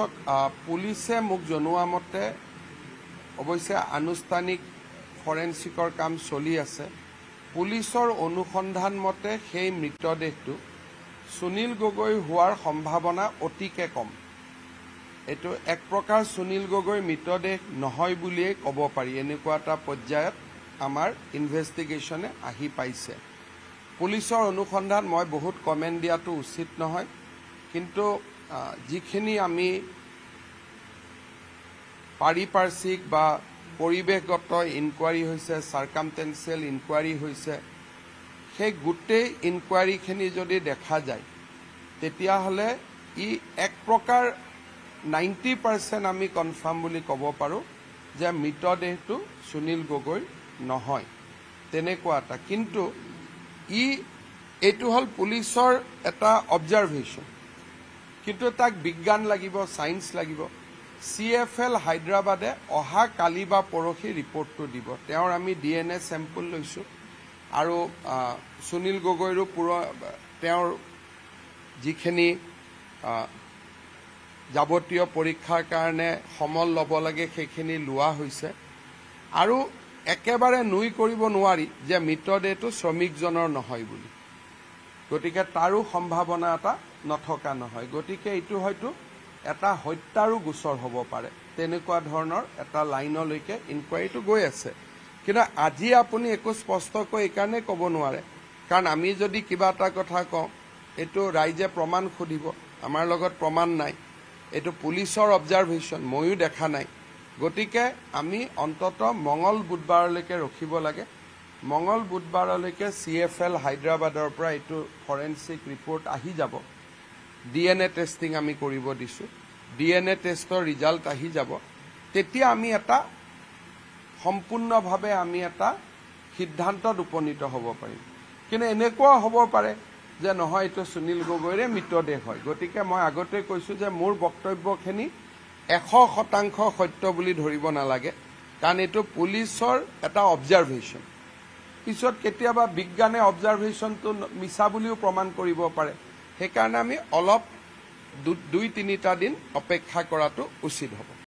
পাছত পুলিছে মোক জনোৱা মতে অৱশ্যে আনুষ্ঠানিক ফৰেনচিকৰ কাম চলি আছে পুলিচৰ অনুসন্ধান মতে সেই মৃতদেহটো সুনীল গগৈ হোৱাৰ সম্ভাৱনা অতিকে কম এইটো এক প্ৰকাৰ সুনীল গগৈ মৃতদেহ নহয় বুলিয়েই ক'ব পাৰি এনেকুৱা এটা পৰ্যায়ত আমাৰ ইনভেষ্টিগেশ্যনে আহি পাইছে পুলিচৰ অনুসন্ধান মই বহুত কমেণ্ট দিয়াটো উচিত নহয় কিন্তু যিখিনি আমি পাৰিপাৰ্শ্বিক বা পৰিৱেশগত ইনকুৱাৰী হৈছে চাৰ্কামটেঞ্চিয়েল ইনকুৱাৰী হৈছে সেই গোটেই ইনকুৱাৰীখিনি যদি দেখা যায় তেতিয়াহ'লে ই এক প্ৰকাৰ নাইণ্টি পাৰ্চেণ্ট আমি কনফাৰ্ম বুলি ক'ব পাৰোঁ যে মৃতদেহটো সুনীল গগৈৰ নহয় তেনেকুৱা এটা কিন্তু ই এইটো হ'ল পুলিচৰ এটা অবজাৰ্ভেশ্যন কিন্তু তাক বিজ্ঞান লাগিব ছায়েন্স লাগিব চি এফ এল হায়দৰাবাদে অহা কালি বা পৰহি ৰিপৰ্টটো দিব তেওঁৰ আমি ডি এন এ ছেম্পল লৈছোঁ আৰু সুনীল গগৈৰো পুৰ তেওঁৰ যিখিনি যাৱতীয় পৰীক্ষাৰ কাৰণে সমল ল'ব লাগে সেইখিনি লোৱা হৈছে আৰু একেবাৰে নুই কৰিব নোৱাৰি যে মৃতদেহটো শ্ৰমিকজনৰ নহয় বুলি গতিকে তাৰো সম্ভাৱনা এটা নথকা নহয় গতিকে এইটো হয়তো এটা হত্যাৰো গোচৰ হ'ব পাৰে তেনেকুৱা ধৰণৰ এটা লাইনলৈকে ইনকুৱাৰীটো গৈ আছে কিন্তু আজি আপুনি একো স্পষ্টকৈ এইকাৰণেই ক'ব নোৱাৰে কাৰণ আমি যদি কিবা এটা কথা কওঁ এইটো ৰাইজে প্ৰমাণ সুধিব আমাৰ লগত প্ৰমাণ নাই এইটো পুলিচৰ অবজাৰ্ভেশ্যন ময়ো দেখা নাই গতিকে আমি অন্তত মঙল বুধবাৰলৈকে ৰখিব লাগে মঙ্গল বুধবাৰলৈকে চি এফ এল হায়দৰাবাদৰ পৰা এইটো ফৰেনচিক ৰিপৰ্ট আহি যাব ডি এন এ টেষ্টিং আমি কৰিব দিছোঁ ডি এন এ টেষ্টৰ ৰিজাল্ট আহি যাব তেতিয়া আমি এটা সম্পূৰ্ণভাৱে আমি এটা সিদ্ধান্তত উপনীত হ'ব পাৰিম কিন্তু এনেকুৱাও হ'ব পাৰে যে নহয় এইটো সুনীল গগৈৰে মৃতদেহ হয় গতিকে মই আগতে কৈছোঁ যে মোৰ বক্তব্যখিনি এশ শতাংশ সত্য বুলি ধৰিব নালাগে কাৰণ এইটো পুলিচৰ এটা অবজাৰ্ভেশ্যন পিছত কেতিয়াবা বিজ্ঞানে অবজাৰ্ভেশ্যনটো মিছা বুলিও প্ৰমাণ কৰিব পাৰে সেইকাৰণে আমি অলপ দুই তিনিটা দিন অপেক্ষা কৰাটো উচিত হ'ব